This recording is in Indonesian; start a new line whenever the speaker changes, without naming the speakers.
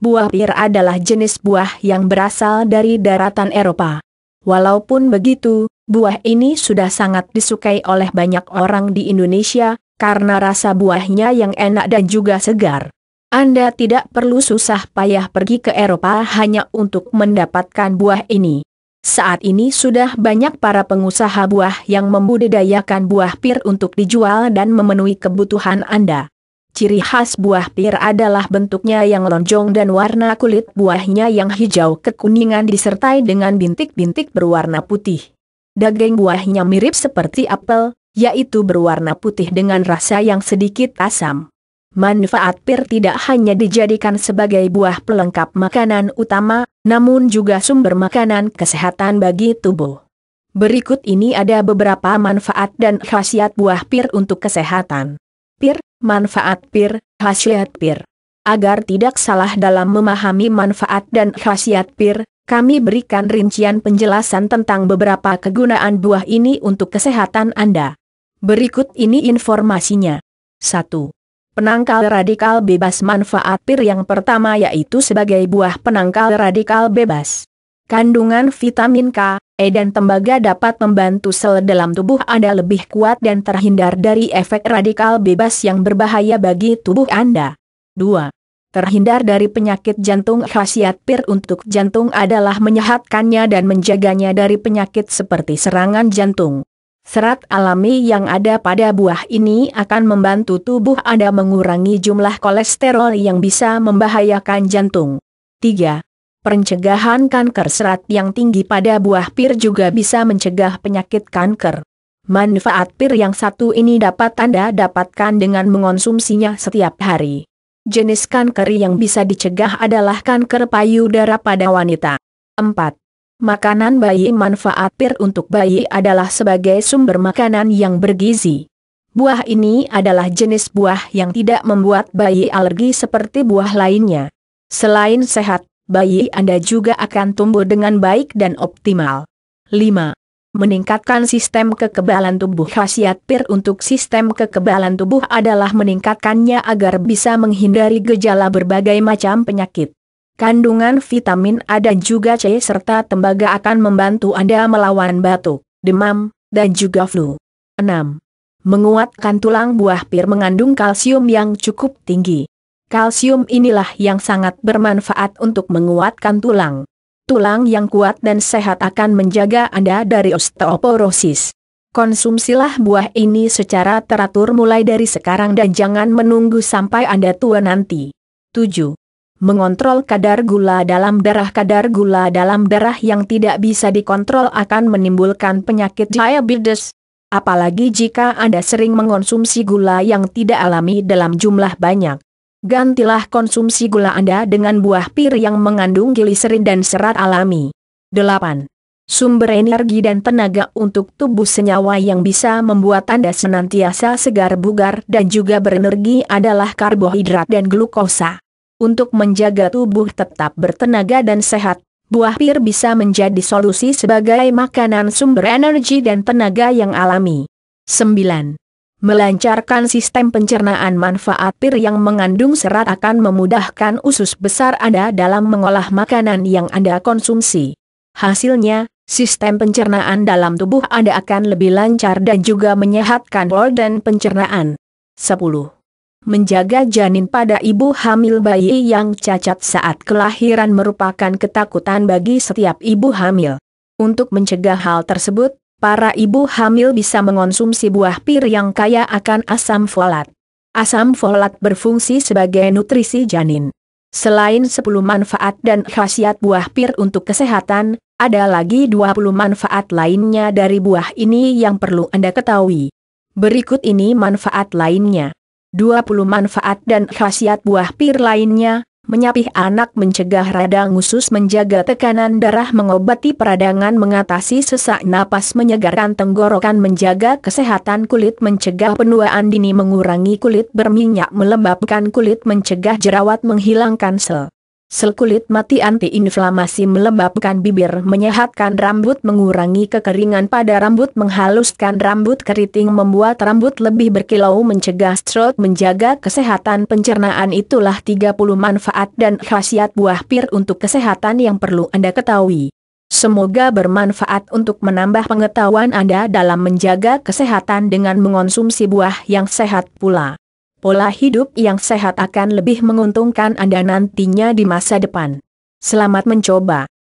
buah pir adalah jenis buah yang berasal dari daratan Eropa. Walaupun begitu, buah ini sudah sangat disukai oleh banyak orang di Indonesia, karena rasa buahnya yang enak dan juga segar. Anda tidak perlu susah payah pergi ke Eropa hanya untuk mendapatkan buah ini. Saat ini sudah banyak para pengusaha buah yang membudidayakan buah pir untuk dijual dan memenuhi kebutuhan Anda. Ciri khas buah pir adalah bentuknya yang lonjong dan warna kulit buahnya yang hijau kekuningan disertai dengan bintik-bintik berwarna putih. Daging buahnya mirip seperti apel, yaitu berwarna putih dengan rasa yang sedikit asam. Manfaat pir tidak hanya dijadikan sebagai buah pelengkap makanan utama, namun juga sumber makanan kesehatan bagi tubuh. Berikut ini ada beberapa manfaat dan khasiat buah pir untuk kesehatan pir, manfaat pir, khasiat pir. Agar tidak salah dalam memahami manfaat dan khasiat pir, kami berikan rincian penjelasan tentang beberapa kegunaan buah ini untuk kesehatan Anda. Berikut ini informasinya. 1. Penangkal radikal bebas manfaat pir yang pertama yaitu sebagai buah penangkal radikal bebas. Kandungan vitamin K, E dan tembaga dapat membantu sel dalam tubuh Anda lebih kuat dan terhindar dari efek radikal bebas yang berbahaya bagi tubuh Anda. 2. Terhindar dari penyakit jantung khasiat pir untuk jantung adalah menyehatkannya dan menjaganya dari penyakit seperti serangan jantung. Serat alami yang ada pada buah ini akan membantu tubuh Anda mengurangi jumlah kolesterol yang bisa membahayakan jantung. 3. Pencegahan kanker serat yang tinggi pada buah pir juga bisa mencegah penyakit kanker. Manfaat pir yang satu ini dapat Anda dapatkan dengan mengonsumsinya setiap hari. Jenis kanker yang bisa dicegah adalah kanker payudara pada wanita. 4. Makanan bayi Manfaat pir untuk bayi adalah sebagai sumber makanan yang bergizi. Buah ini adalah jenis buah yang tidak membuat bayi alergi seperti buah lainnya. Selain sehat, bayi Anda juga akan tumbuh dengan baik dan optimal. 5. Meningkatkan sistem kekebalan tubuh Khasiat PIR untuk sistem kekebalan tubuh adalah meningkatkannya agar bisa menghindari gejala berbagai macam penyakit. Kandungan vitamin A dan juga C serta tembaga akan membantu Anda melawan batuk, demam, dan juga flu. 6. Menguatkan tulang buah pir mengandung kalsium yang cukup tinggi. Kalsium inilah yang sangat bermanfaat untuk menguatkan tulang. Tulang yang kuat dan sehat akan menjaga Anda dari osteoporosis. Konsumsilah buah ini secara teratur mulai dari sekarang dan jangan menunggu sampai Anda tua nanti. 7. Mengontrol kadar gula dalam darah Kadar gula dalam darah yang tidak bisa dikontrol akan menimbulkan penyakit diabetes. Apalagi jika Anda sering mengonsumsi gula yang tidak alami dalam jumlah banyak gantilah konsumsi gula Anda dengan buah pir yang mengandung gliserin dan serat alami. 8. Sumber energi dan tenaga untuk tubuh senyawa yang bisa membuat Anda senantiasa segar bugar dan juga berenergi adalah karbohidrat dan glukosa. Untuk menjaga tubuh tetap bertenaga dan sehat, buah pir bisa menjadi solusi sebagai makanan sumber energi dan tenaga yang alami. 9. Melancarkan sistem pencernaan manfaat pir yang mengandung serat akan memudahkan usus besar Anda dalam mengolah makanan yang Anda konsumsi. Hasilnya, sistem pencernaan dalam tubuh Anda akan lebih lancar dan juga menyehatkan organ pencernaan. 10. Menjaga janin pada ibu hamil bayi yang cacat saat kelahiran merupakan ketakutan bagi setiap ibu hamil. Untuk mencegah hal tersebut, para ibu hamil bisa mengonsumsi buah pir yang kaya akan asam folat. Asam folat berfungsi sebagai nutrisi janin. Selain 10 manfaat dan khasiat buah pir untuk kesehatan, ada lagi 20 manfaat lainnya dari buah ini yang perlu Anda ketahui. Berikut ini manfaat lainnya. 20 manfaat dan khasiat buah pir lainnya, menyapih anak mencegah radang usus menjaga tekanan darah mengobati peradangan mengatasi sesak napas menyegarkan tenggorokan menjaga kesehatan kulit mencegah penuaan dini mengurangi kulit berminyak melembabkan kulit mencegah jerawat menghilangkan sel. Sel kulit mati antiinflamasi melembabkan bibir menyehatkan rambut mengurangi kekeringan pada rambut menghaluskan rambut keriting membuat rambut lebih berkilau mencegah stroke menjaga kesehatan pencernaan itulah 30 manfaat dan khasiat buah pir untuk kesehatan yang perlu Anda ketahui. Semoga bermanfaat untuk menambah pengetahuan Anda dalam menjaga kesehatan dengan mengonsumsi buah yang sehat pula pola hidup yang sehat akan lebih menguntungkan Anda nantinya di masa depan. Selamat mencoba.